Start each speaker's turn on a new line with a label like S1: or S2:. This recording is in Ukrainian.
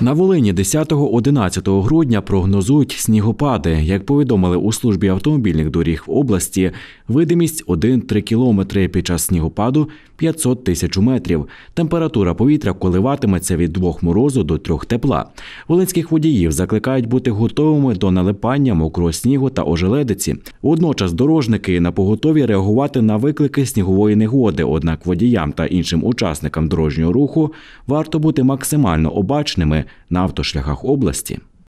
S1: На Волині 10-11 грудня прогнозують снігопади. Як повідомили у службі автомобільних доріг в області, видимість 1-3 кілометри під час снігопаду 500 тисяч метрів. Температура повітря коливатиметься від двох морозу до трьох тепла. Волинських водіїв закликають бути готовими до налипання мокрого снігу та ожеледиці. Водночас дорожники на поготові реагувати на виклики снігової негоди. Однак водіям та іншим учасникам дорожнього руху варто бути максимально обачними на автошляхах області.